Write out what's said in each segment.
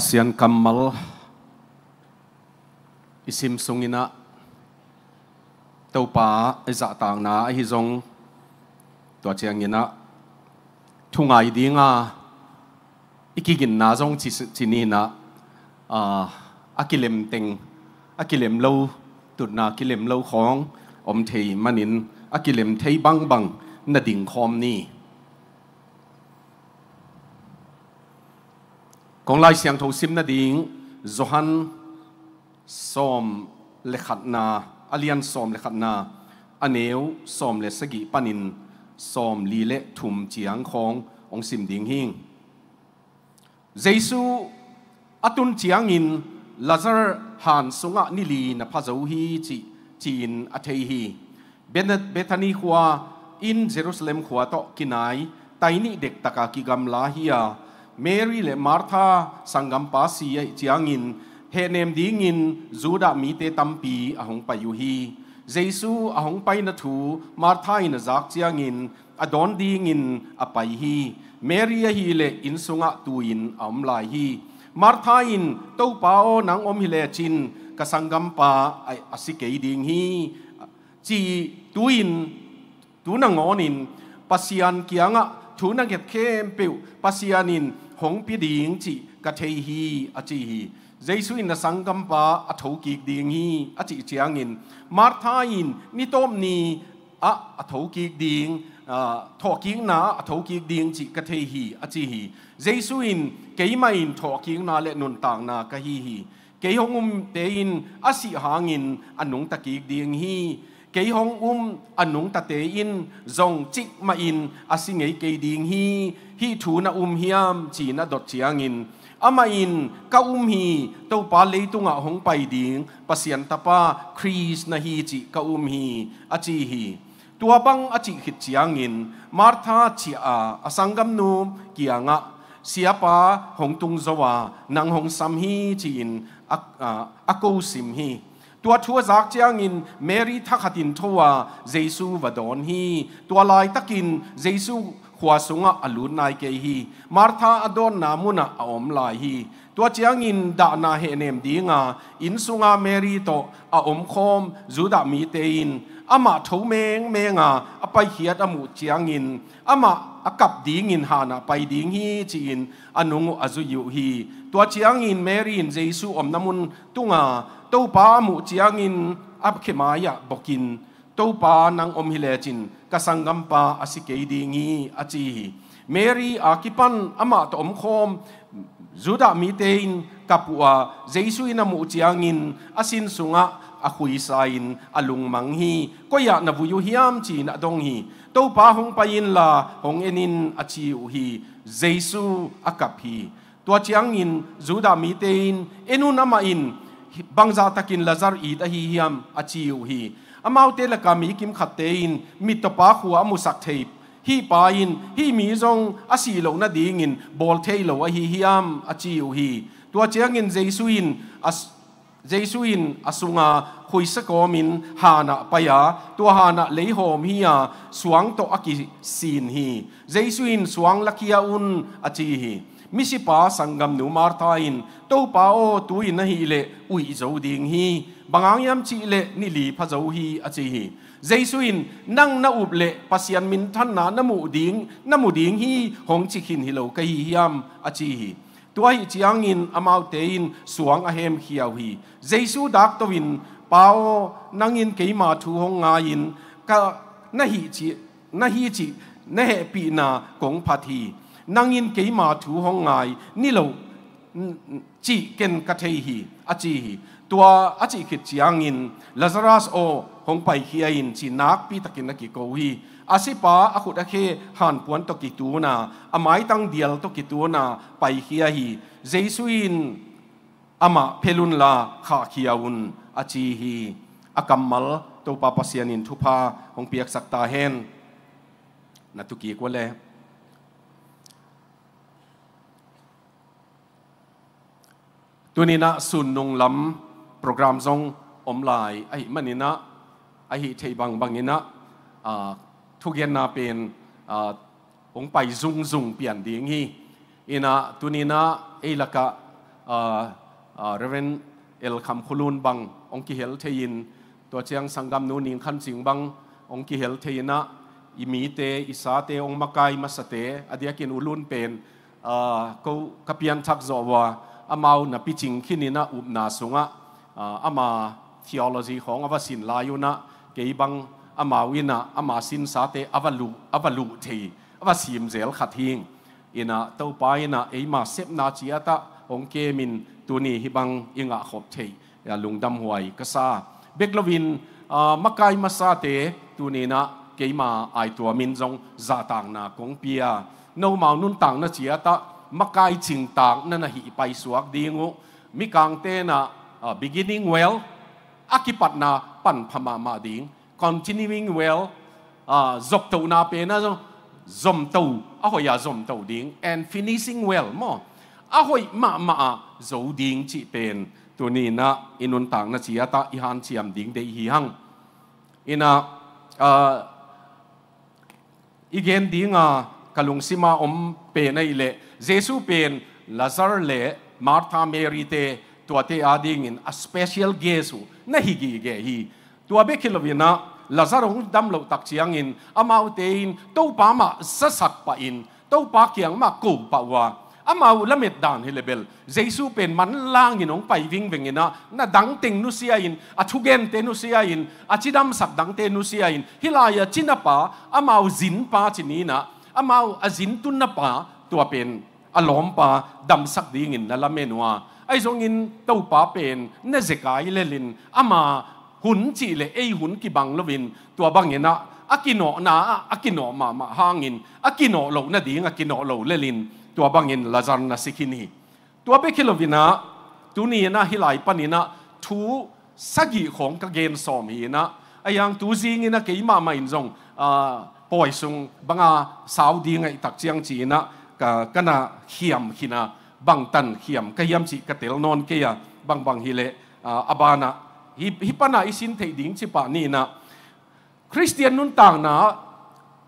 pasien kamal isim sungina topa za tang na hi zong to chiang ina thungai dinga ikigin na zong chi chini na a ah, akilem teng akilem lo tụt na akilem lo khong om thei manin akilem thei bang bang na ding khom ni ของลายเสียงทูซิมนาดิงโจฮันซอมเลขัดนาอาเลียนซอมเลขัดนาอเนวซอมเลสกิปานินซอมลีเลทุมเจียงขององค์สิมดิงหิงเยซูอะตุนเจียงอินลาซาร์หานสุงะนิลีนะพะโจฮีจิจีนอะเทฮีเบนเบธานีควาอินเยรูซาเล็มคมรีและมาร์ธาสังกัมปาสีจียงินเฮนมดีงินจูดามีเตตัมปีอาหงไปยูฮีเจสูอาหงไปนัทูมาร์ธาอินจักจียงินอดอนดีงินอาไปฮีเมรีฮีเลอินสงะตูอินอัมไลฮีมาร์ธาอินเต้าปาวนังอมฮิเลจินกสังกัมปาไออสิเยดีงฮีจีตูอินตูนังอนินปัสยานกียงะ thủ năng kiệt kem biểu pasianin hong pi ding chi ka thei hi a chi hi Jesus in sang kam pa a tho ki ding hi a chi chiang in Martha in ni tom ni a a tho ki ding a tho ki na a tho ki ding chi ka thei hi a chi hi Jesus in ke mai, in tho ki na le nun tang na ka hi hi ke hong um te in a si hang in anung ta ki ding hi cái hong um anung ta te in zong chik ma in asing ei ke ding hi hi thu na um hiam chi na dot chiang in ama in ka um hi to pa le tu nga hong pai ding pasian ta pa kris na hi chi ka um hi a chi hi tua bang a chi hit chiang in martha chi a asangam nu kia nga sia pa hong tung zowa nang hong sam hi chi in a a ko sim hi ตัวชัวซากเจียงินเมรีทักขัดินทัวเยซูวดอนฮีตัวลายตะกินเยซูขวาสุงะอลูนายเกฮีมาร์ธาอดอนนามุนะอมลายฮีตัวเจียงินดานาเฮเนมดีงาอินสุงาเมรีโตออมคอมจูดามีเตอินอามาทูเมงเมงาอไปเฮียดอมูเจียงินอามาอากับดีงินฮานะไปดีงฮีจีนอนุงอจุยุฮีตัวเจียงินเมรีนเยซูอมนามุนตุงา tô ba mu chiang in ap khe maya bokin tô ba nang om hi le chin ka sangam pa asi ke di ngi achi hi mary akipan ama to om khom juda mi tein kapua jesu ina mu chiang in asin sunga a khui sa in alung mang hi ko ya na buyu hiam chi na dong hi tô ba hong pa in la hong enin achi u hi jesu akap hi ตัวเชียงอินจูดามีเตนเอนุนามาอิน bangza takin lazar i ta hi hiam achiu hi amau te la kami kim khatte in mi to pa khu amu sak thei hi pa in hi mi zong asi lo na ding in bol thei lo a hi hiam achiu hi tua chiang in jesu in as jesu in asunga khui sa ko min hana paya tua hana lei hom hi a suang to aki sin hi jesu in suang lakia un achi hi มิสิปาสังกัมนูมาร์ตาอินตัวป้าโอตัวอินฮีเล่อุยเจ้าดิ่งฮีบางอย่างยำจีเล่นิลีพะเจ้าฮีอจีฮีเจสุอินนั่งนัอุบเล่ปัสยันมินทันนานมูดิ่งนมูดิ่งฮีหงจิกินฮิโลกะฮียำอจีฮีตัวฮีจียงอินอมาวเตอินสวงอเฮมเขียวฮีเจสุดักตัวอินป้าโอนั่งอินเกี่ยมาทูหงงาอินก็นั่นฮีจีนั่นฮีจีนั่นเฮปีนาของพัทีนังยินเกี่ยมาถูห้องไงนี่เราจีเกนงกะเทีฮีอาจีฮีตัวอาจีขิดจียงยินลาซารัสโอหงไปเขี้ยินจีนักปีตะกินนักกิโกวีอาศิปาอาขุดอาเคหันปวนตะกิตัูนาอามายตั้งเดียลตะกิตัูนาไปเขียฮีเจสุอินอามาเพลุนลาขาเขียวุนอาจีฮีอากัมมลตัวปาปเสยนินทุพาหงเปียกสักตาเฮนนัตุกีกว่าเลยตัวนี้นะสุนงลำโปรแกรมซงอมลน์ไอ้มันนี่นะไอ้เทบังบังนี่นะทุกเย็นนะเป็นองไปซุงซุงเปลี่ยนดีงี้อินะตัวนี้นะไอ้ละกะเรเวนเอลคำคุลุนบังองค์กิเฮลเทยินตัวเชียงสังกัมนูนิงขันสิงบังองค์กิเฮลเทยินะอิมีเตอิสาเตองมะกายมาสเตอเดียกินอุลุนเป็นก็กเปียนทักจอว่า amau na pitching khinina upna sunga ah, ama theology khong awa sin layuna keibang ama wina ama sin sate avalu avalu thi awa sim zel khathing ina to pa ina eima sep na chiata ongke min tuni hibang inga khop thei ya lungdam huai kasa beklovin ah, makai masate tunina keima ai tua min jong za tang na kong pia no mau nun tang na chiata makai ching tak na na hi pai suak dingu mi kang te na uh, beginning well akipat na pan phama ma ding continuing well uh, zop to na pe na zom to a hoi ya zom to ding and finishing well mo a hoi ma ma zo ding chi pen tu ni na inun tang na chi ata i han chiam ding de hi hang ina uh, igen ding a uh, kalung sima om pe na ile Jesus ben Lazar le Martha Mary te tua te ading in a special gesu na higi ge hi tua be kilovina Lazar ung dam lo tak chiang in amau te in to pa ma sa sak pa in to pa kiang ma ko pa wa amau la met dan hi lebel Jesus ben man lang in ong pai wing wing ina na dang ting nu sia in a thugen te nu sia in a chidam sak dang te nu sia in hilaya chinapa amau zin pa chinina amau azin tunna pa tua pen อารมณ์ป่าดำสักดีเงินนั่นละเมนัวไอ้ทรงงินเต้าป่าเป็นเนจิกายเลลินอามาหุ่นจีเลยไอหุ่นกี่บังลวินตัวบังเงินะอากิโนะนาอากิโนะมามาห่างินอากิโนะเหล่านั่นดีงอากิโนะเหล่าเลลินตัวบังเงินลาจานนัสิกินีตัวเบคิลวินะตัวนี้นะฮิไลปนินะทูสักีของกเกงสอมฮีนะไอ้ยังตูจีงินะเกี่ยมามาอินจงอ่าป่วยซุงบังอาสาวดีไงตักเจียงจีนะ cả cái na hiểm khi na bằng tần hiểm cái hiểm chỉ tel non kia bằng bang hi lệ abana hi hi pana isin thấy ding chỉ pa ni na Christian nun tang na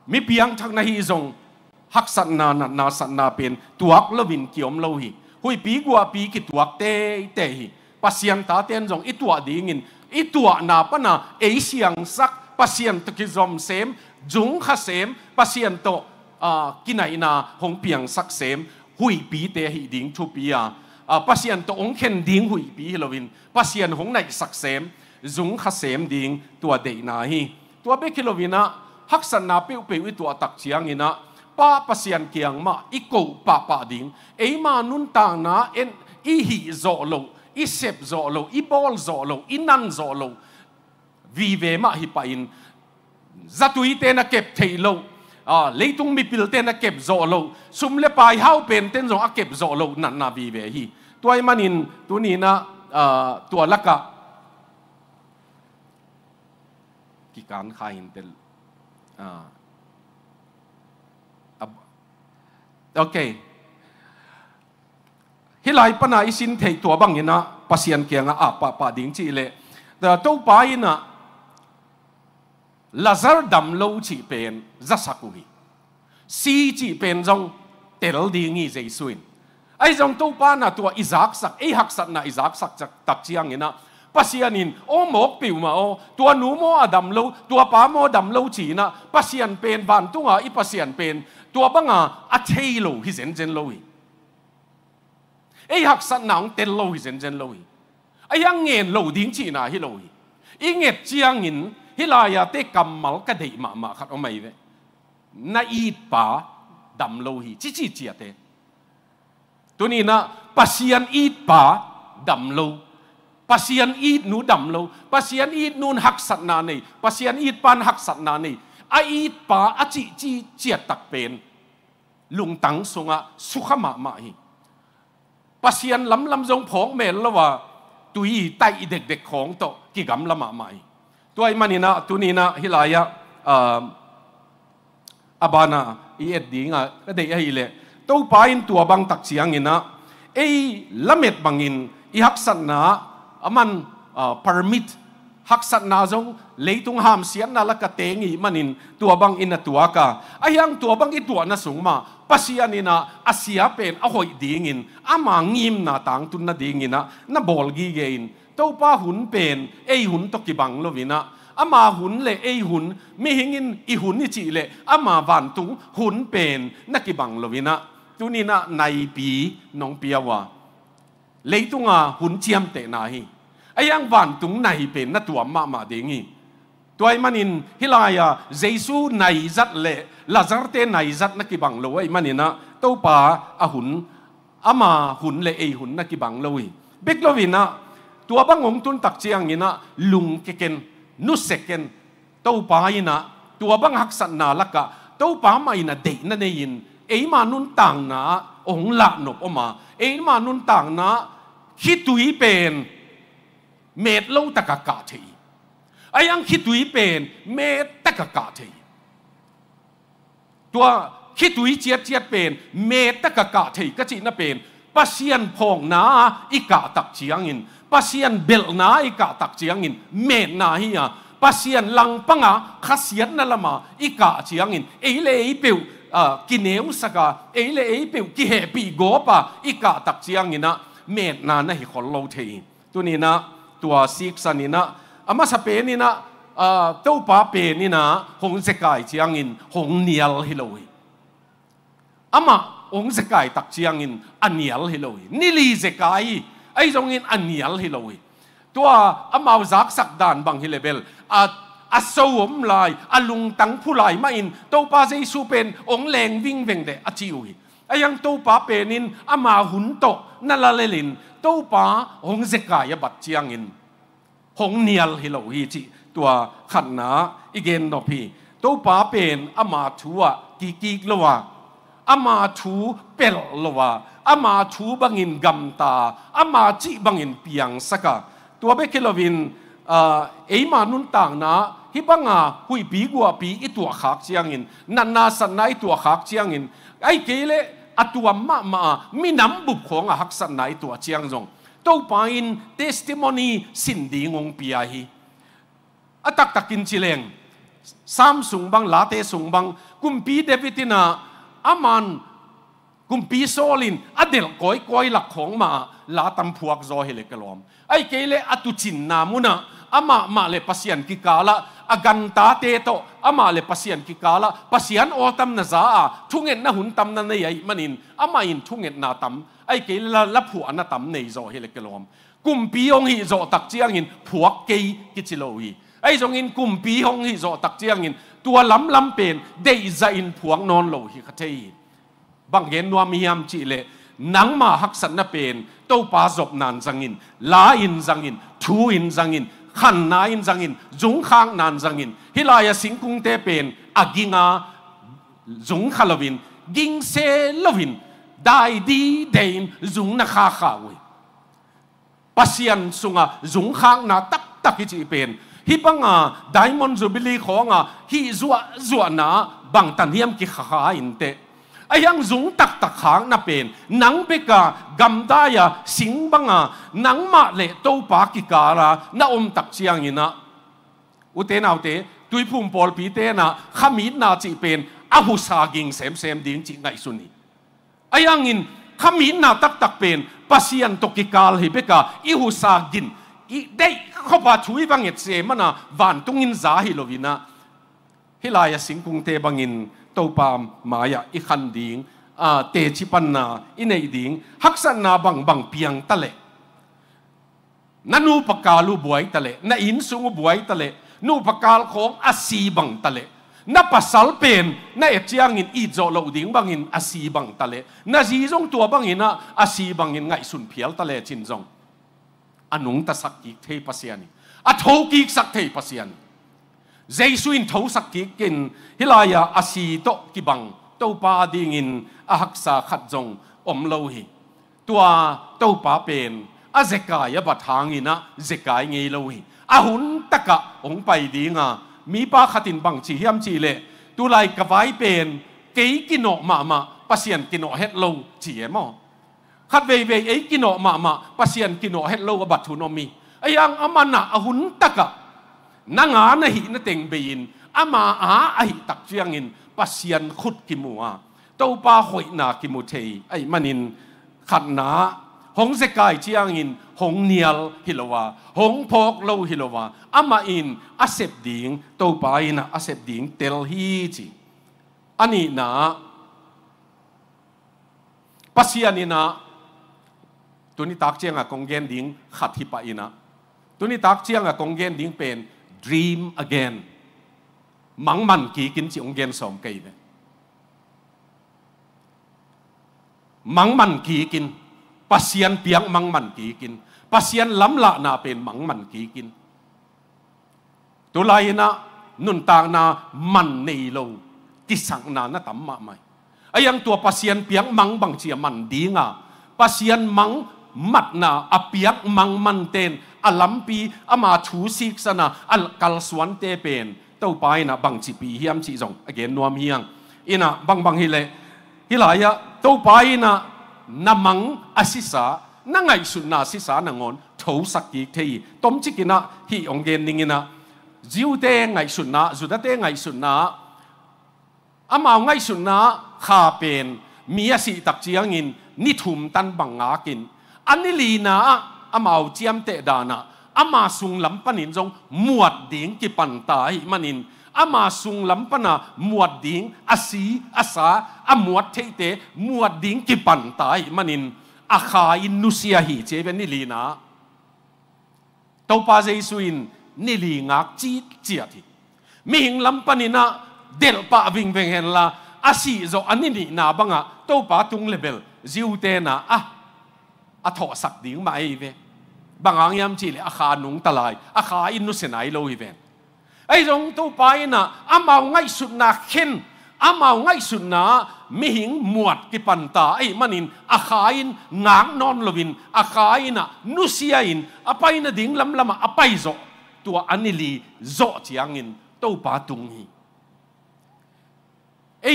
mi piang thang na hi zong hak san na na na san na pen tuak lo vin kiom lo hi hui pi gua pi ki tuak te te hi pasiang ta ten zong i tua ding in i tua na pa na e siang sak pasiang to ki zom sem jung kha sem pasiang to 啊，今日那红边 sắc xem hui bí tế hi đỉnh chu bí à à bác sĩ anh tổ ông khen đỉnh hui bí hi lovin bác sĩ anh hồng này sắc xem dùng khá xem đỉnh tua đệ na hi tua bé khi lovin à hắc san na piu piu tua tắc chiang ina pa bác sĩ anh kiang ma iko pa pa đỉnh ấy mà nun tang na en ý hi rõ lộ ý xếp rõ lộ ý bol rõ lộ ý năn rõ lộ vì về mà hi pa in ra tùy tên là kẹp thầy lộ ลยตรงมีปิลเตนอะเก็บโจโลซุมเลไปเฮาเป็นเต้นจงอะเก็บโจโลนันนาบีเวฮีตัวไอมันินตัวนี้นะตัวลักกะกิการขายินเตลโอเคฮิไลปนาอิสินเทตัวบางยินะปัสยันเกียงอาปะปะดิงจีเลแต่ตัวไปนะ Lazar dam lâu chỉ bền rất sắc của si chỉ bền rong tel đi nghi dây suin ai rong tu pa na tua Isaac sắc ai hak sắc na Isaac sắc chắc tạp chiang ina pasianin o mok mà ô, o tua nu mo adam à lo tua pa mo dam lâu chỉ na pasian pen van tunga i pasian pen tua banga a thei lo hi zen zen lâu hi ai hak sắc nang tel lâu hi zen zen lo hi ai ăn ngen lâu ding chỉ na hi lâu hi i nget chiang in hi la ya te kam mal ka dei ma ma khat o mai ve na i pa dam lo hi chi chi chi te tuni na pasian i pa dam lo pasian i nu dam lo pasian i nun hak sat na nei pasian i pan hak sat na nei a i pa a chi chi chi tak pen lung tang sunga sukha ma ma hi pasian lam lam jong phong mel lo wa tui tai i dek dek khong to ki gam lama mai tu tuay manina tunina hilaya uh, abana iet di nga kaday ahile to pain tu abang taksiang ina ay lamet bangin ihaksan na aman uh, permit haksan na zong leitung ham siyan na lakatengi manin tuabang inatua ka ayang tuabang itua na sungma pasiyan ina asiyapen ahoy dingin amangim na tangtun na dingin na nabolgi gain tô pa hun pen ei hun to ki bang lo vina ama hun le ei hun mi hingin i hun ni chi le ama van tu hun pen na ki bang lo vina tu ni na nai pi nong piawa leitunga hun chiam te na hi ayang van tung nai pen na tu ma ma de ngi tuai manin hilaya jesu nai zat le lazar te nai zat na ki bang lo ai manina to pa a hun ama hun le ei hun na ki bang lo wi big lo ตัวบังงตุนตักเจียงินะลุงเกเกนนุเซเกนเต้าปายินะตัวบังหักสันนาละกะเต้าปามาอินะเด็กนั่นเองเอ้มานุนต่างนะองละนบออกมาเอ้มานุนต่างนะคิดตุยเป็นเมตโลตะกะกะทีไอ้ยังคิดตุยเป็นเมตตะกะกะทีตัวคิดตุยเจียดเจียดเป็นเมตตะกะกะทีก็จีน่ะเป็นปัสเซียนพองนะอีกาตักเจียงอิน pasien bel na i ka tak chiang in me na hi ya pasian lang panga khasian na lama i ka chiang in e le i peu a kineu saka e le e peu ki he pi go pa i ka tak chiang ina me na na hi khol lo the tu ni na tua sik san ina ama sa pe ni na a to pa pe ni na hong se kai chiang in hong nial hi loi ama ong se kai tak chiang in anial hi loi ni li se kai ไอ้จงอินอันเนียลฮิโลีตัวอามาซักสักดานบังฮิเลเบลอาอสวมลายอาลุงตังผู้ลายมาอินตัวปาเจซูเป็นองแรงวิ่งเวงเดอาจิวีิไอ้ยังตัวปาเป็นอินอามาหุนโตนั่นละเลลินตัวปาองเซกายบัดเจียงอินองเนียลฮิโลฮีจิตัวขันนาอีเกนดอพีตัวปาเป็นอามาทัวกีกีกลวะอามาทูเปลลวะ ama thu bangin gamta ama chi bangin piang saka tua be kilovin eima nun tang na hi banga hui pi gua pi i tua khak chiang in nan na san na tua khak chiang in ai kele atua ma ma mi nam bup khong a hak san na i tua chiang jong to pa in testimony sin di ngong pia hi atak takin chileng samsung bang late sung bang kumpi devitina aman กุมปีโซลินอเดลก้อยก้อยหลักของมาลาตัมพวกจอเฮเลกลอมไอ้เกเลอตุจินนามุนะอามามาเลปัสยันกิกาละอากันตาเตโตอามาเลปัสยันกิกาละปัสยันโอตัมนะจ้าทุ่งเงินนะหุนตัมนันเนี่ยมันินอามาอินทุ่งเงินนาตัมไอ้เกเลละละผัวนะตัมในจอเฮเลกลอมกุมปีองฮีจอตักเจียงหินพวกเกยกิจิโลวีไอ้จงอินกุมปีองฮีจอตักเจียงหินตัวล้ำล้ำเป็นได้ใจอินพวกนอนโลฮิคเทีย bằng gen nuam hiam chị lệ nắng ma hắc sẵn na pen tâu pa dọc nan giang in in giang thu in giang in khăn na in giang in khang nan giang hilaya sinh cung te pen aginga dũng khalovin ging se lovin dai di đến dũng na kha kha ui pasian sunga dũng khang na tak tak hi pen hi bang a diamond jubilee khong a hi zua zua na bang tan hiam ki kha kha in te ไอ้ยังจงตักตักขางนับเป็นนังเบกากำมตายาสิงบังอานังมาเละโตปากิการะนาอมตักเชียงอินะอุเตนเอาเตตุยพุ่มปอลปีเตนะขมิดนาจิเป็นอาหุสากิงเสมเสมดิ้งจิไงสุนีไอ้ยังอินขมิดนาตักตักเป็นปัสยันตกิกาลฮิเบกาอิหุสากินอีได้ขบาช่วยบังเอเซมันะวันตุงอินซาฮิโลวินะฮิลายสิงคุงเตบังอิน tô bà mà ya ít khăn à tê chi pan na hắc san na bằng bằng piang ta lệ nanu pakalu buai ta lệ na in sung buai ta lệ nu pakal khong asi bằng ta lệ na pasal pen na etiang in izo lo ding bang bang ta lệ na zi jong tua bang na asi bang in sun phial ta lệ chin jong ta sak ki thei pasiani a thau ki sak thei pasiani Giêsu in thấu sắc kí kin hilaya à, asi to ki bang to pa ding in a hak sa khat jong om lo hi tua to pa pen a zeka ya bat hang ina zekai nge lo hi a hun taka ong pai nga mi pa khatin bang chi hiam chi le tu lai ka vai pen ke ki no ma ma pasien ki no het lo chi e mo khat ve ve ấy ki no ma ma pasien ki no het lo bat thu no mi ayang amana a hun taka นางานะฮีนะเต็งเบินอามาอาไอตักเจียงอินปัสยันขุดกิมัวเต้าปาหอยนากิมุเทไอมันินขัดนาหงสกายเจียงอินหงเนียลฮิโลวาหงพอกโลฮิโลวาอามาอินอาเซบดิงเต้าปาอินอาเซบดิงเตลฮีจีอันนี้นะปัสยันินะตัวนี้ตักเจียงอะกงเกนดิงขัดฮิปะอินะตัวนี้ตักเจียงอะกงเกนดิงเป็น dream again mắng mằn ký kín chị ông gen sòm cây này mắng mằn ký kín pasien biang mắng mặn ký kín pasien lắm lạ na bên mắng mặn ký kín tu lai na nun tang na mằn nì lâu tí sang na na tắm mạ mày ayang tua pasien biang mắng bằng chia mằn đi ngà pasien mắng mặt na apiak à mắng mằn tên อัลลัมปีอามาทูสิกสนะอัลกัลสวนเตเป็นเต้าไปนะบังจีปีเฮียมจีจงอเกนนวมเฮียงอินะบังบังฮิเลฮิลายะเต้าไปนะนมังอศิสานังไงสุนนาสิสานังอนทูสักกีเทีต้มจิกินะฮีองเกนนิงินะจิวเตงไงสุนนาจุดเตงไงสุนนาอามาไงสุนนาข้าเป็นมีอสิตักเจียงินนิทุมตันบังอากินอันนี้ลีนะ tệ chiam te dana ama sung lam panin jong muat ding ki pan ta hi manin ama sung lam pana muat ding asi asa amuat muột te muat ding ki pan ta hi manin akha in nusia hi che ben ni lina to pa je suin ni lì ngak chi chiat hi mi hing lam panina del pa ving veng hen la asi zo anini na à tàu pa tung level ziu te na à a tho sak ding mai về บางอังยามจีเลยอาคาหนุงตลายอาคาอินนุเสนายโลวิเวนไอ้ตรงตู้ไปนะอามาง่ายสุดนาเข็นอามาง่ายสุดนามีหิงหมวดกิปันตาไอ้มันินอาคาอินนางนอนลวินอาคาอินะนุเสียอินอาไปนะดิ่งลำลำมอาไปโจตัวอันนี้ลีโจจียงอินตู้ปาตุงฮีไอ้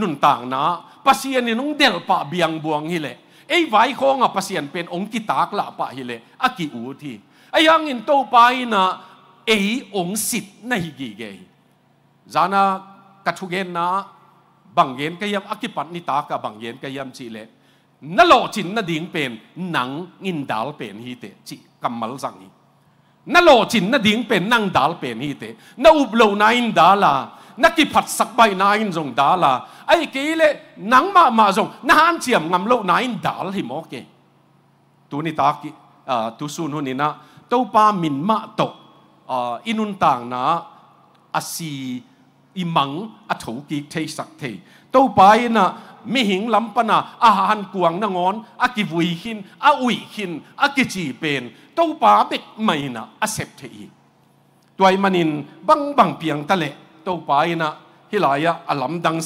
นุนต่างนะภาษีอนี่นุ่งเดลปะเบียงบวงฮิเลไอ้ไว้คงอ่ะเปียนเป็นองค์กิตากละปะฮิเลอากิอูทีไอ้ยังอินโตไปนะไอ้องสิทธิ์ในฮกีเกยจานะกัทจุเกนนะบังเยนก็ยังอากิปันนิตากะบังเยนก็ยังจีเลนโลจินนดิ่งเป็นหนังอินดาลเป็นฮีเตจิกัมลสังนีนโลจินนดิ่งเป็นนังดาลเป็นฮีเตนอุบโลนาอินดาลานักกิผัดสักใบนายนงดาลาไอ้กีเลนังมามาจงนานเจียมงำโลนายนดาลหิมอกเกตัวนี้ตากิตัวสูนหุนินะตัวปามินมาตกอินุนต่างนะอาศีอิมังอัถูกิเทสักเทตัวไปนะมีหิงลำปนาอาหารกวงนงอนอากิวุยขินอาอุยขินอากิจีเป็นตัวปาเบกไม่นะอาเซปเทอีตัวมันนินบังบังเปียงตะเละ tô ina hi la ya alam dang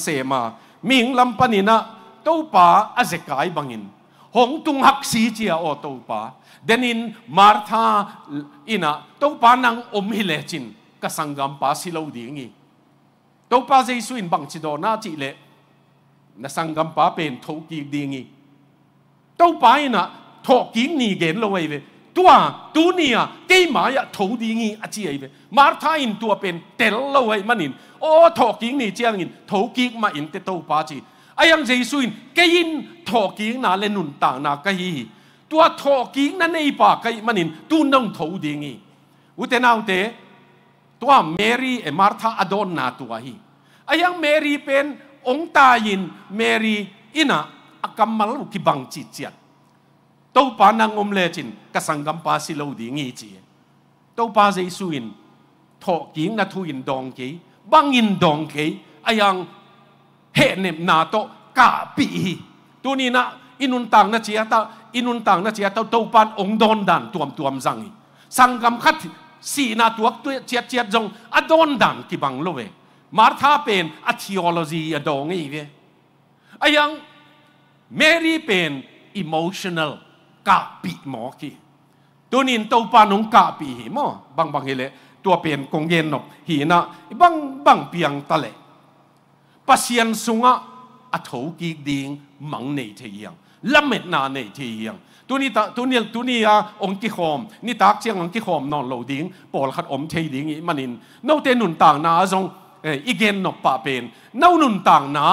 panina tô pa bangin hong tung hak chia o tô pa denin martha ina tô nang om hi le chin ka sangam pa si na chi le na sangam pen tho ki ding ina tho ki gen lo wei ตัวตูนี่อะี่ยมายะทูดีงี้อาจีไอเวมาร์ทาอินตัวเป็นเตลเลวไ้มันินโอ้ทอกิ้งนี่เจียงอินทูกิ้งมาอินเตโตปาจีไอยังเจสุนเกยินทอกิ้งนาเลนุนต่างนากะฮีตัวทอกิ้งนั่นในปากไอมันินตูนงทูดีงี้อุตนาอุเตตัวเมรีเอมาร์ทาอดอนนาตัวฮีไอยังเมรีเป็นองตายิน เมรีอินะอากรรมลุกิบังจิตเจีย tô pa năng om lệ chín các sang gam pa si lâu đi nghĩ chi tô pa dây suin thọ kiến na thu in dong kế băng in dong kế ayang hệ nem na to cả bị tu ni na inun tang na chia ta inun tang na chia ta tô pan ông don dan tuam tuam rằng sang gam khát si na tuak tu chia chia jong adon dan ki bang lo ve Martha pen a theology a dong i ve ayang Mary pen emotional กะปีหมอกีตัวนี้ตัวปานงกะปีหิมอบางบางเฮเลตัวเปลี่ยนกงเย็นนบหีนะบางบางเปียงตะเลปัสยันสุงะอัฐกีดิงมังในเทียงลำเม็ดนาในเทียงตัวนี้ตัวนี้ตัวนี้อ่ะองกิคอมนี่ตักเชียงองกิคอมนอนเหลาดิงปอลขัดอมเทียดิงอีมันินนอกเตนุนต่างนาทรงอออีเกนนบปะเป็นนอกนุนต่างนา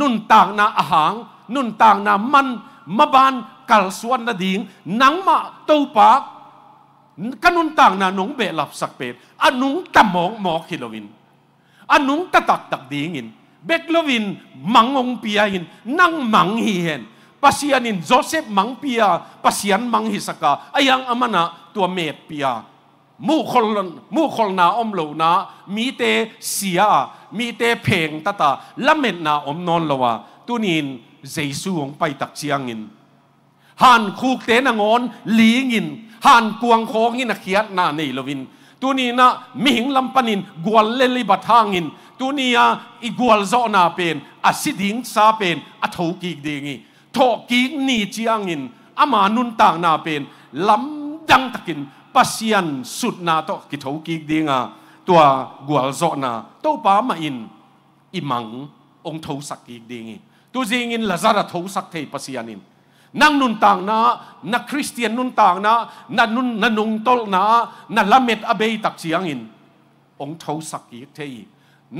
นุนต่างนาอาหาหนุนต่างนามันมาบาน kalsuan na ding nang matawpak kanuntang na nung belap sakpet, anong tamong mo kilawin? Anong tataktak dingin? Beklawin, mangong piyahin, nang manghihen. Pasiyanin, Joseph mang piya, pasiyan mang hisaka, ayang amana na, tua met piya. Mukol, mukol na omlo na, mite siya, mite peng tata, lamet na omnon lawa, tunin, Jesus ang paitak siyangin. หันคูกเตนงอนหลีงินหันกวงโคงินเขียดนาเนลวินตัวนี้นะมิหิงลำปนินกวนเลลิบัตางินตัวนี้อ่ะอีกวลโซนาเป็นอาศิดิงซาเป็นอัูกิกดีงีทอกิกนีจียงินอามานุนต่างนาเป็นลำดังตะกินปัสยันสุดนาทอกิทกิกดีงาตัวกวลโซนาโตปามาอินอิมังองทูสักกิกดีงีตัวจริงินละซาดทูสักเทปัสยันินนั่งนุนต่างนะนักคริสเตียนนุนต่างนะนันนุนนันนุงตลนะนันละเม็ดอเบยตักเสียงอิน องเทาสักอีกเที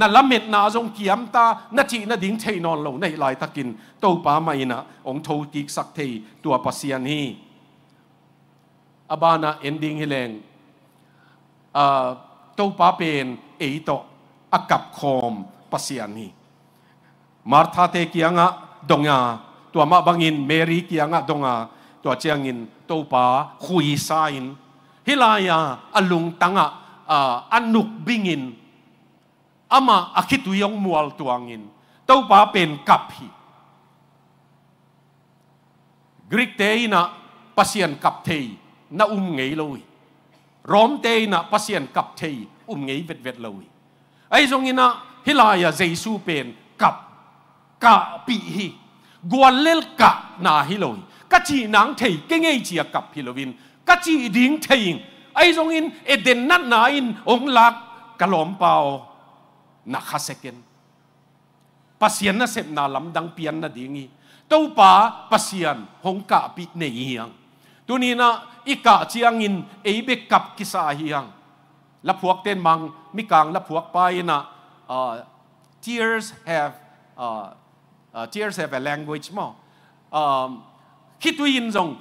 นั่นละเม็ดนาจงเกียมตานาจีนาดิ้งเทนอนลงในลายตะกินโตป้าไม่นะองทู้ติกสักเทตัวปัสยานีอบานาเอนดิ้งฮิเลงโตป้าเป็นเอโตอากับคอมปัสยานีมาร์ทาเตกียงะดงยาตัวมาบังอินเมริกียงะดงอ่ะตัวเจียงอินตัวป่าคุยซาอินฮิลายาอลุงตังอ่ะอันนุกบิงอินอามาอคิตุยงมัวลตัวงินตัวป่าเป็นกับฮีกรีกเตยนะปัสยันกับเทยน่าอุ้มไงเลยรอมเตยนะปัสยันกับเทยอุ้มไงเวทเวทเลยไอ้ตรงนี้นะฮิลายาเจสูเป็นกับกะปีฮีกวนเล่นกะนาฮิโลยก็จีนังเทยเก่งไอเจียกับฮิโลวินก็จีดิ้งเทยิงไอ้ทงอินเอเดนนั่นนาอินองลักกะลอมเปานักฮัสเกนปัสยนน่ะเซพนาลัมดังเปียนน่ะดิ้งีตัวป่าปัสยนหงกะปิเนียงตุนี้นาอีกาเจียงอินเอเบกับกิสาฮียงละพวกเต้นมังมิกังละพวกไปนะ tears have uh, sẻ ờ, về uh, tears have a language mo um kituin zong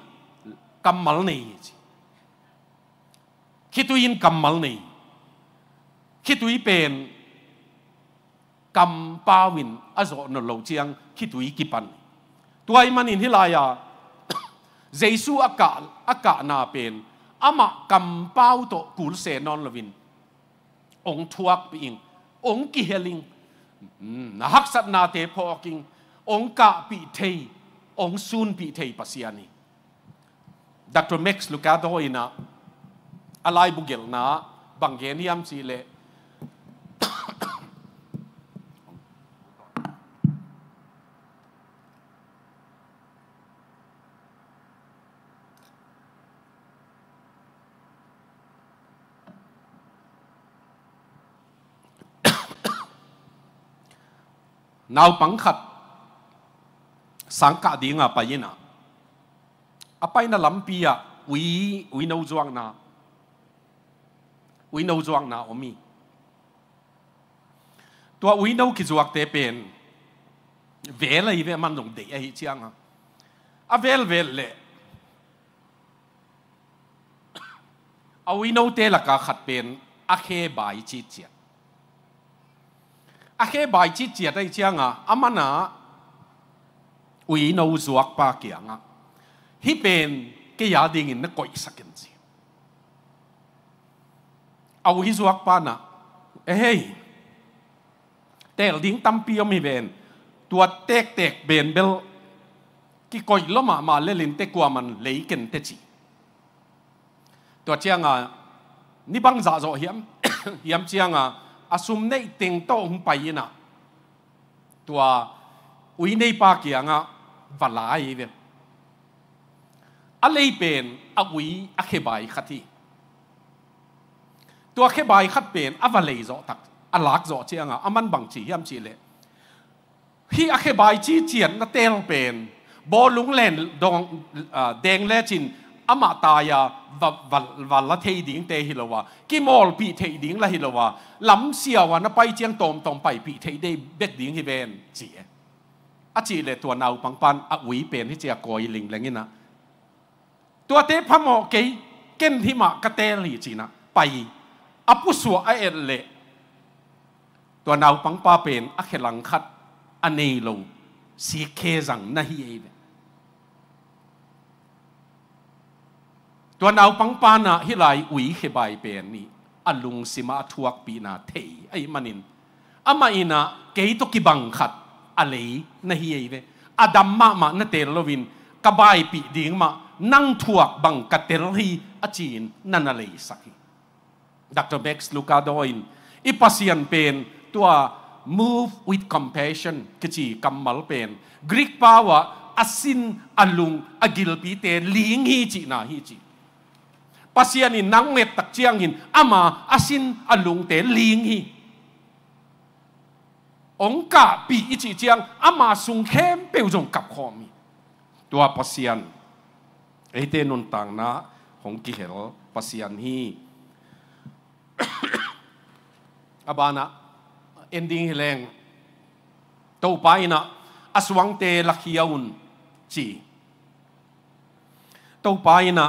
kamal ni kituin kamal khi kitui pen kam pa win chỗ no lo chiang kitui kipan tuai manin hilaya jesu aka aka na pen ama kam pau to kul se non lovin ong thuak pi ing ong ki heling ừ, na hak sat na te pho king องกาปีเทยองซูนปีเทยปัสยานีดรเม็กซ์ลูกาโดอินะอะไรบุเกลนะบางเกนิยมสีเลนาวปังขัด sáng cả đi ngà bay na à bay na lắm bia quý quý nấu doang na quý nấu doang na omi tua quý nấu kí doang tế bền về là về man dùng để ấy chiang à à về về lệ à quý nấu tế là cả khát bên, à khé bài chi chiết à khé bài chi chiết đây chiang à à 为奴做巴吉啊，那边嘅亚丁人那个一十根子，啊，我去做巴那，诶嘿，แต่ลิงตั้มพี่ไม่เป็นตัวเตกเตกเบนเบลกี่ก้อยล้มมาเล่นเตกัวมันเลยกันเตจีตัวเจียงอ่ะนี่บังจ่าจ่อเหี้ยมเหี้ยมเจียงอ่ะอาซุมในติงโตหุ่มไปน่ะตัวอุ้ยในปากเกียงอ่ะฝันร้ายเนี่ยอะไรเป็นอาวีอาเคบายคัตที่ตัวเคบายคัดเป็นอาวเลยจ่อตักอาลักจ่อเชียงอ่ะอามันบังชียามชีเลยฮี่อาเคบายชีเฉียนนาเตลเป็นบอลลุงเลนดองแดงแลจินอามาตายาวัลวัลละเทียดิ้งเตะฮิโลวะกิมอลปีเทียดิ้งละฮิโลวะลำเสียวันะไปเชียงตอมตอมไปปีเทียได้เบ็ดดิ้งฮิเป็นเสียอจีเลตัวนาปังปันอวีเป็นที่เจ้ากอยลิงแรงนี่นะตัวเตพมอกิเก่นที่มากระเตลีจีนะไปอปุสัวไอเอเลตัวนาปังปาเป็นอัเขลังคัดอเนโลสีเคสังนาฮีเอตัวนาปังปานะฮิไลอุยเขบายเป็นนี่อลุงสิมาทวกปีนาเทไอมันินอามาอินะเกยตกิบังขัด alei na hi ei ve adam ma ma na tel lovin kabai pi ding ma nang thuak bang katel hi achin nana lei saki dr bex lucadoin ipasian pen tua move with compassion kichi kammal pen greek power asin alung agilpi te ling hi chi na hi chi pasian in nang met tak chiang in ama asin alung te ling hi องกาปีอิจิเจียงอามาสุงเข้มเปิวจงกับคอมีตัวปัสยันเอเตนนตังนะของกิเหรอปัสยันฮีอบานะเอนดิงเงตัวปนะอสวังเตลักเฮียนจีตัวปนะ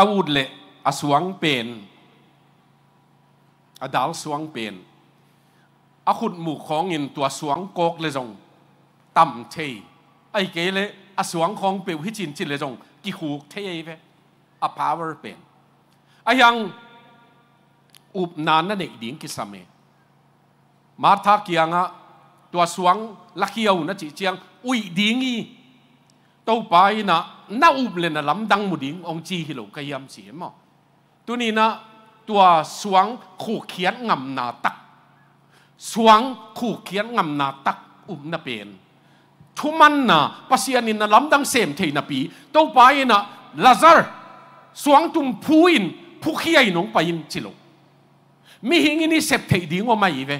อาวุเลอสวังเอาขุดหมู่ของเงินตัวสวงโกกเลยจงต่ำเทไอ้เกเลอาสวงของเปียวหิจินจินเลยจงกี่หูเทไปอาพาวเวอร์เป็นไอ้ยังอุบนานนั่นเองดิ่งกิสเม มารทาเกียงอ่ะตัวสวงลักเขียวนะจีเจียง อุยดิ่งอีตัวไปนะน่าอุบเลยนะลำดังมุดิ่งองจีฮิโลกยามเสียมอตัวนี้นะตัวสวงขู่เขียนงำนาตักสวงคู่เขียนงำนาตักอุ้มนาเป็นทุมันนะปัสยานินนะลำดังเสมเทนปีเต้าไปนะลาซาร์สวงตุมพูอินผู้ขียไอนงไปยินจิโลมีหิงอินิเสพเทดีงว่าไม่เว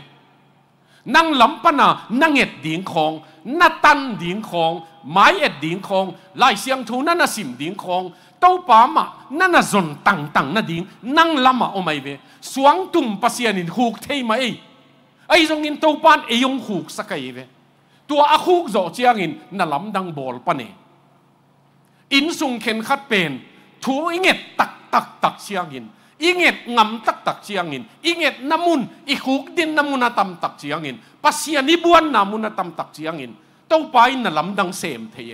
นั่งลำปนานั่งเอ็ดดิงของนัตันดิงของ ไม้เอ็ดดิงของลายเสียงทูนั่นนาสิมดิงของเต้าปามะนั่นนาจนตังตังน่ดิงนั่งลำมาโอไม่เวสวงตุมปัสยานินหูกเทมาเอไอ้ตรงนินตัวปานเอ้ยงหูกสักไงเวตัวอาคูจโจเจียงินนั่นลำดังบอลปะเนี่ยอินสุงเข็นขัดเป็นถูอิงเงตตักตักตักเชียงินอิงเงตงำตักตักเชียงินอิงเงตน้ำมุนอีหูดินน้ำมุนน่ตำตักเชียงินปัสยานิบวนน้ำมุนน่ตำตักเชียงินตัวไปนั่นลำดังเซมเทีย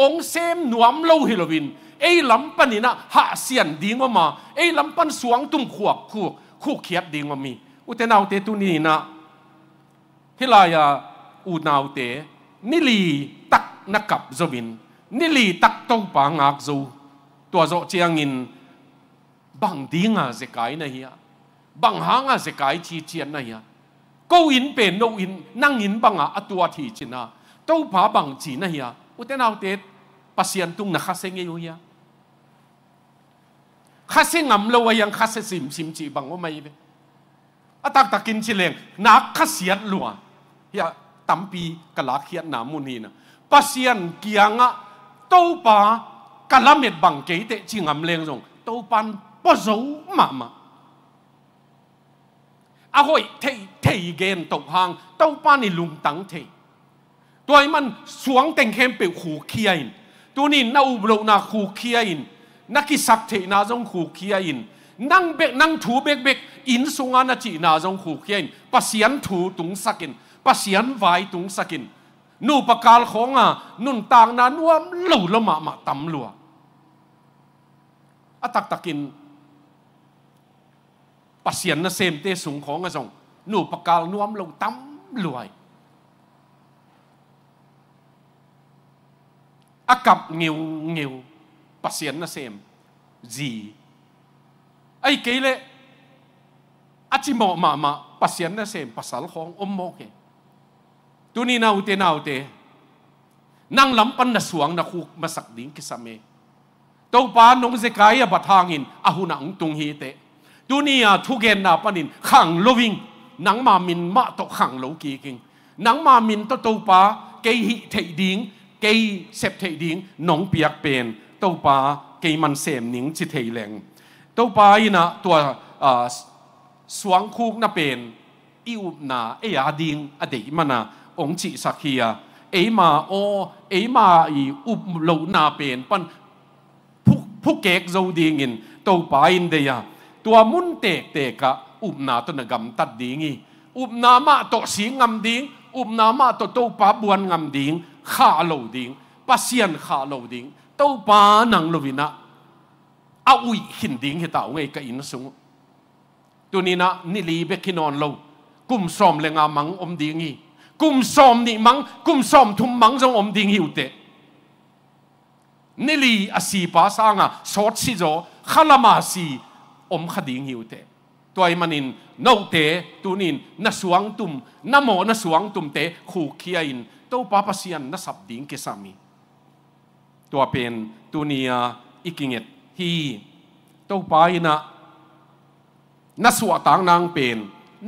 องเซมนนวมเลฮิโลวินไอ้ลำปันนี่นะหาเสียนดีงมาไอ้ลำปันสวงตุ้มขวกขวกขวกเขียดดีงมีอุตนาอุเตตุนีนะ hi la ya u nau te ni li tak na kap zo win ni li tak to pa ngak zo tua zo chiang in bang dinga ze kai na hi bang hanga ze kai chi chi na hi ko in pe no in nang in bang a atua thi china to pa bang chi na hi u te nau te pasien tung na khase nge yu hi khase ngam lo yang khase sim sim chi bang o mai be atak takin chi leng na khasiat luwa ya tampi kalak hiat na mun hi na pasian kianga to pa kalamet bang ke te chingam leng rong to pan po zo ma ma a hoi thei thei gen tok hang to pan ni lung tang thei tôi man xuống teng khem pe khu kia in tu ni na u blo na khu kia in na ki sak thei na jong khu kia in nang bek nang thu bek bek in sunga na chi na jong khu kia in pasian thu tung in pasian vai tung sakin nu pakal khonga nun tang na nuam lo lama ma tam lua atak takin pasian na sem te sung khonga song nu pakal nuam lo tam luai akap ngiu ngiu pasian na sem gì ai kể lệ อาจิโมมามาปัสยันนะเซมปัสสาวะของอมโมเก tu ni nau te nau te nang lampan na suang na khu masak ding kisame to pa nong ze kaya bathangin ahuna ung tung hi te tu ni a thugen na panin khang loving nang ma min ma to khang lo king nang ma min to to pa ke hi te ding ke sep te ding nong piak pen to pa ke man sem ning chi te leng to pa ina to a suang khuk na pen iup na e a ding a de mana ông chị sạc kia ấy mà ô ấy mà ý ụp lâu na bền pan phúc phúc kẹt dâu đi tàu bà in đây à. tua muốn tẹt tẹt cả ụp na tôi nó gầm tắt đi nghi ụp na mà tổ xí ngầm đi ụp na mà tổ tàu bà buồn ngầm đi khá lâu đi bà khá lâu đi tàu bà nặng lâu vina à ui hình đi nghi tao ngay cái in sung tôi nina nili bé kia non lâu cùng xóm lên ngà mắng om đi กุมซอมนี่มังกุมซอมทุมมังจงอมดิ่งหิวเตนี่ลีอาศีปาสางะสอดสิโจขลามาสีอมขดิ่งหิวเตตัวไอ้มันินนกเตตูนินนสวงตุมนโมนสวงตุมเตขู่เคียอินตัวปาปเซียนนสับดิ่งเกสามีตัวเป็นตูเนียอิกิเงตฮีตัวไปนะนสวตางนางเป็น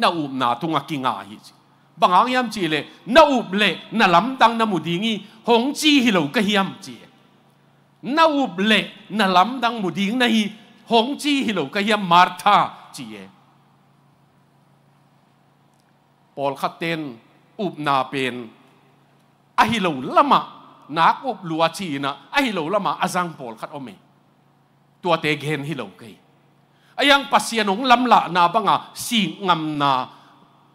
นอุบนาตุงกิงาฮิจิ bằng áo hiam chỉ lệ na ụp lệ na lắm tăng na mù đi nghi hong chi hi lâu cái hiam chỉ na ụp lệ na lắm tăng mù đi na hi hong chi hi lâu cái hiam martha chỉ ye Paul khát tên ụp na pen a hi lâu lama na ụp lúa chỉ na a hi lâu lama a giang Paul khát ôm tua te gen hi lâu cái ayang pasianong lamla na banga si ngam na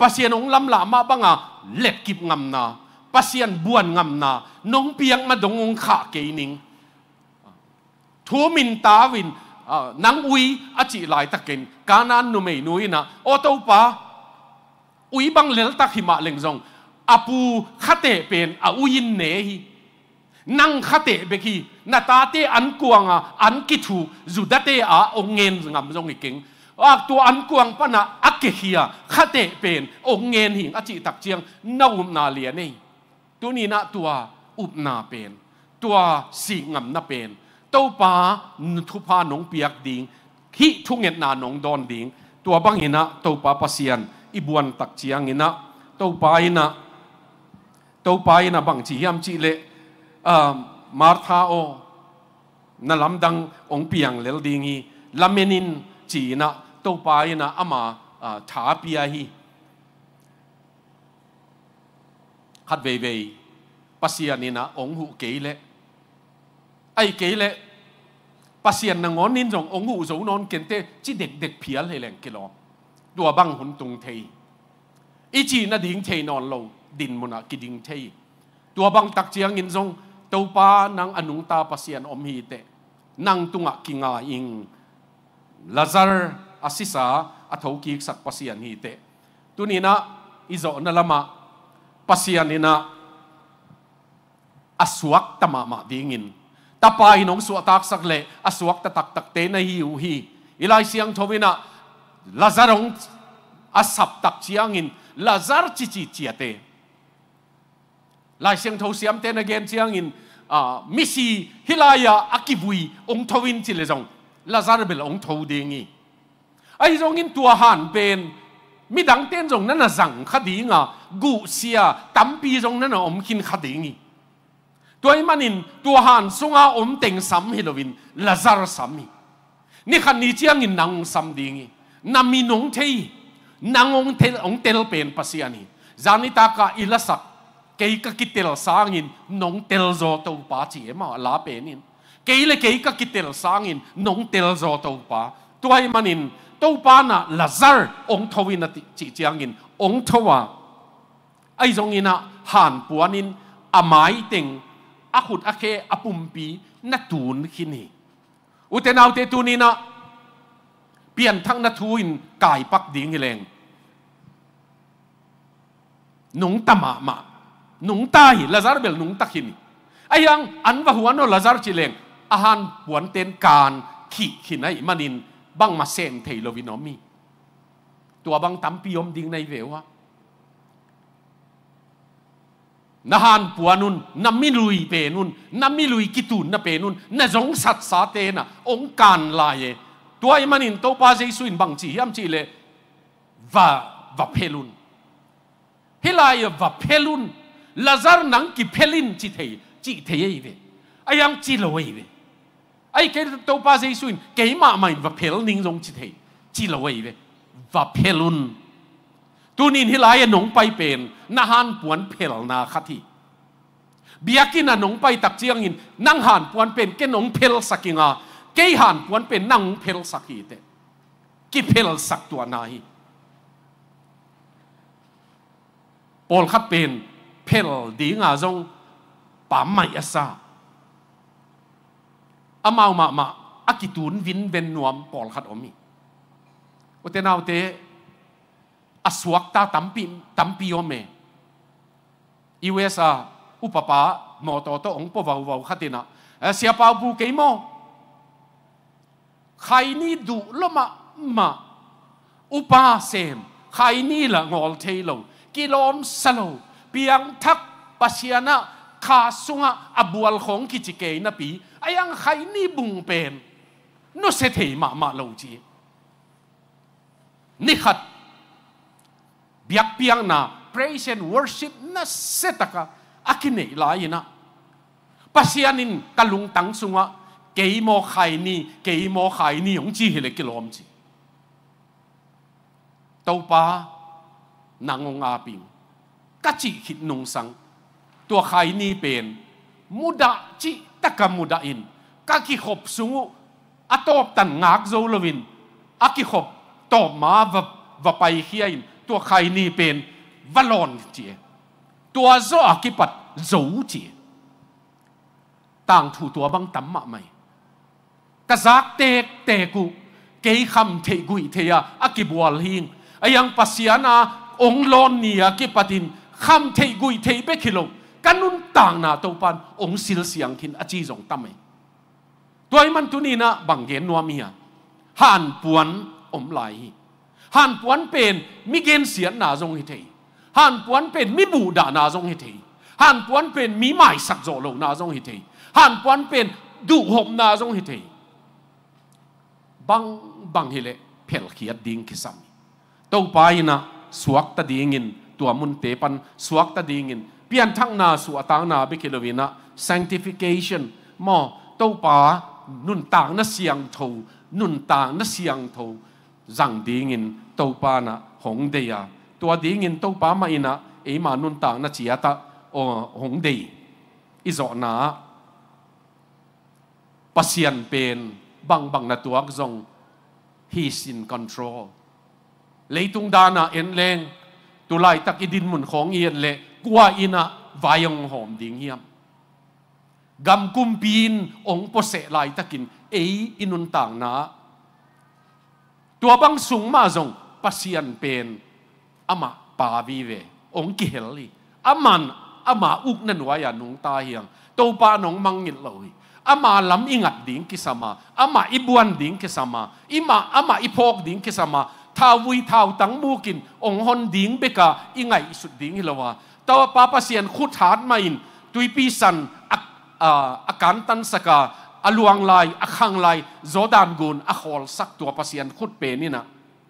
pasien ong lam la ma banga let kip ngam na pasien buan ngam na nong piang ma dong ong kha ke ning thu min ta win nang ui a chi lai takin kanan nu mei nu ina o to pa ui bang lel tak hi ma leng jong apu khate pen a uin ne hi nang khate be ki na ta te an kuanga an ki thu zu da te a ong ngen ngam jong i king อากตัวอันกวงปนะอักเกียคาเตเป็นองเงินหิงอจิตักเจียงนาอุมนาเลียนี่ตัวนี้นะตัวอุบนาเป็นตัวสิงำนาเป็นเต้าปาทุพาหนงเปียกดิงขี้ทุเงินนาหนงดอนดิงตัวบางอินะเต้าปาปัสยนอิบวนตักเจียงอินะเต้าปายินะเต้าปายินะบางจียมจีเลมาร์ทาโอนาลำดังองเปียงเลลดิงีลาเมนินจีนะ tô bà yên ama thả bia hi khát về về pasian sĩ anh na ông hụ kế lệ ai kế lệ bác sĩ anh ngon nên rằng ông hụ dấu non kiến tê chỉ đẹp đẹp phía lệ lệ kia lo đùa băng hồn tung thầy ý chi na đình thầy non lâu đình muna kỳ đình thầy đùa băng tắc chiang in rằng tàu pa nang anung ta pasian om hi tê nang tung ạ kinh ngà Lazar asisa athoki sak pasian hi te tunina izo na lama ina aswak tama ma dingin tapai nong su atak sak le aswak ta tak tak te na hi u hi ilai siang thobina lazarong asap tak chiangin lazar chi chi chiate lai siang tho siam te na gen chiangin à misi hilaya akibui ông thâu in chỉ là dòng là ra được là ไอ้จงอินตัวหันเป็นมิดังเต้นจงนั่นน่ะสั่งคดีงากูเสียตั้มปีจงนั่นน่ะอมกินคดีงี้ตัวไอ้มันินตัวหันสุงอาอมเต็งซ้ำฮิโลวินลาซาร์ซ้ำมีนี่คันนี้เจียงินนางซ้ำดีงี้นามีนงเทยนางองเทลองเทลเป็นภาษานี้จานิตากาอิลสักเกยกกิเตลสางินนงเตลโซตัวป้าจีเอ็มาลาเป็นินเกยเลเกยกกิเตลสางินนงเตลโซตัวป้าตัวไอ้มันินตู้ปานะลาซาร์องทวินติจิจางินองทวาไอจงอินะหันปวนินอามายติงอาขุดอาเคอาปุ่มปีนัดูนขินีอุตนาวเตตูนินะเปลี่ยนทั้งนัทูินกายปักดิ้งเฮเลงหนุงตมามะนุงตาหิลาซาร์เบลหนุงตะขินีไอยังอันวะหัวโนลาซาร์จิเลงอาหารปวนเตนการขี่ขินไอมันิน băng mà xem thầy lo vì nó tua băng tắm pi ding này về wa na han pua na mi lui na mi lui na pe na zong sat sa te na ong tua i manin to pa jay suin bang chi yam chi le va va pelun hilai e, va pelun lazar nang ki pelin chi thei chi thei ye ve ayang chi lo ye ve ai cái tàu ba dây cái mà mày và phê ninh giống chỉ thế chỉ là vậy đấy và phê luôn tu nín hi lai nong bay bền na han puan phê na khát thì biakin na nong bay tắc chiang in nang han puan bền cái nong phê sakinga à. cái han puan bền nang phê sakite cái phê sak tua na hi Paul khát bền phê đi ngà giống bám mày asa อามามามาอากิตูนวินเวนนวมปอลขัดอมีอุเตนาวเตอสวกตาตัมปิตัมปิโอเมอีเวสาอุปปา มอตโตองปวาววาวขัดนะเสียปาบูเกมอใครนี่ดุละมามาอุปาเซมใครนี่ละงอลเทโล กิลอมสโลเปียงทักปัสยานะคาสุงะอบวลของกิจเกยนปี ai ăn ni bùng bền nó sẽ thể mà mà lâu chi ni khát biak piang na praise and worship na setaka akine lai na pasianin kalung tang sunga kei mo khai ni kei mo khai ni yong chi hele kilom chi tàu pa nangong aping kachi khit nung sang tua khai ni pen muda chi ตะกมุดาอินกักขบสูอัตอบตันงักโจลวินอักขบตอบมาว่าไปขี้อินตัวใครนี่เป็นวัลอนเจียตัวโจอักิปัดโจเจียต่างถูตัวบังตั้มมาไหมกระซักเตกเตกุเกยคำเทกุยเทียอักิบวลฮิงไอยังปัสยานาองลอนนี่อักิปัดินคำเทกุยเทเบคิลงกันนุนต่างนาตัวปันองศิลเสียงขินอจีสงตั้มไอตัวมันตุนีนะบังเกนนัวเมียหันปวนอมไหลหันปวนเป็นมิเกนเสียนนาจงฮหเทหันปวนเป็นมิบูดานาจงฮหเทหันปวนเป็นมิไม้สักโจโลนาจงฮหเทหันปวนเป็นดุหมนาจงฮหเทบังบังฮเลเพลเขียดดิ้งคิสัมตัวไปนะ สวกตัดิ้งิน ตัวมุนเตปัน สวกตดดิ้งิน biến thăng na su atang na bi kilovina sanctification mo to pa nun tang na siang tho nun tang na siang tho rằng ding in to pa na hong de ya to ding in to pa ma ina e ma nun tang na chia ta o hong de izo na pasian pen bang bang na tuak zong he's in control leitung dana en leng tulai tak idin mun khong ien le qua ina vayong hom ding hiam gam kumpin pin ong po se lai takin ei inun tang na tua bang sung ma zong pasian pen ama pa vi ve ong ki hel li aman ama uk nan wa nung ta hiang tau pa nong mangil loi ama lam ingat ding kisama ama ibuan ding kisama ima ama ipok ding kisama thawui thaw tang mukin ong hon ding beka ingay isut ding hilawa tawa papa sian khut han main tuipi san akan tan saka aluang lai akhang lai zodan gun akhol sak tua pasian khut pe ni na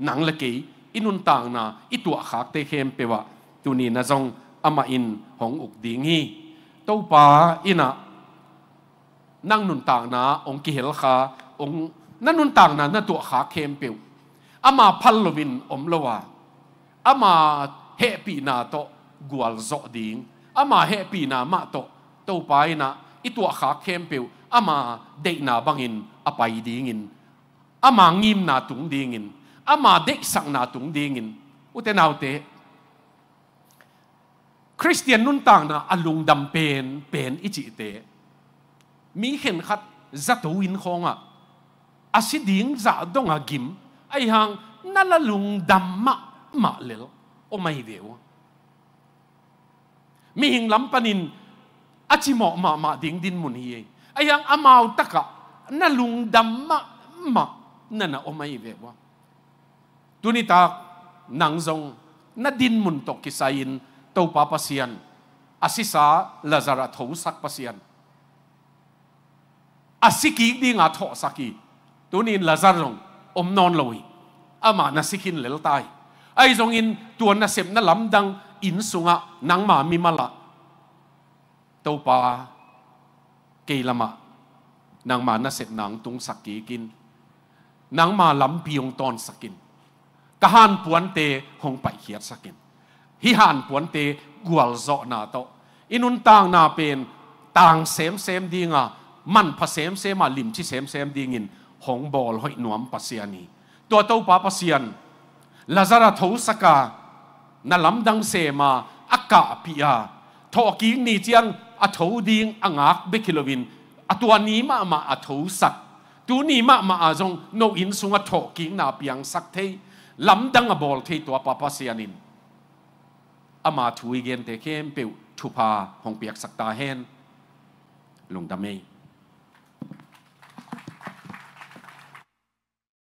nang leki inun tang na itu akhak te hem pewa tuni na zong ama in hong uk dingi to pa ina nang nun tang na ong ki hel kha ong nan nun tang na na tu kha khem pe ama phal lovin om lowa ama he pi na to gwal zo ding ama he pi na ma to to pai na itua kha khem pe ama de na bangin apai ding in ama ngim na tung ding in ama de sang na tung ding in uten autte Christian nun tang na alung dam pen pen ichi te mi khen khat zato in khonga ding za a gim ai hang nalalung damma ma lel o mai deu mi hing lam panin achimo ma ma ding din mun hi ayang amau taka na lung dam ma ma na na omai ve wa tuni ta nang zong na din mun to kisain to pa pasian asisa lazara tho sak pasian asiki di nga tho saki tuni lazar long om non loi ama na sikin lel tai ai zong in tuan na sep na lam dang อินสุงะนังมามีมาละตปาเกลมะนางมานาเสรนางตุงสักกีกินนางมาลำพิยงตอนสักินกหันปวนเตหงไปเขียสักินฮิหันปวนเตกวลโซนาโตอินุนต่างนาเป็นต่างเสมเสมดีงามันผเสมเสมาลิมที่เสมเสมดีงินหงบอลหอยหนวมปัสยานีตัวเต้าปาปัสยานลาซาราทูสกา na lam dang se ma aka pia tho ki ni chiang a tho ding angak bekilovin atua ni ma ma a tho sak tu ni ma ma a jong no in sunga tho ki na piang sak the lam dang a bol the to papa sianin ama thui gen te kem pe thupa hong piak sakta hen lung da mei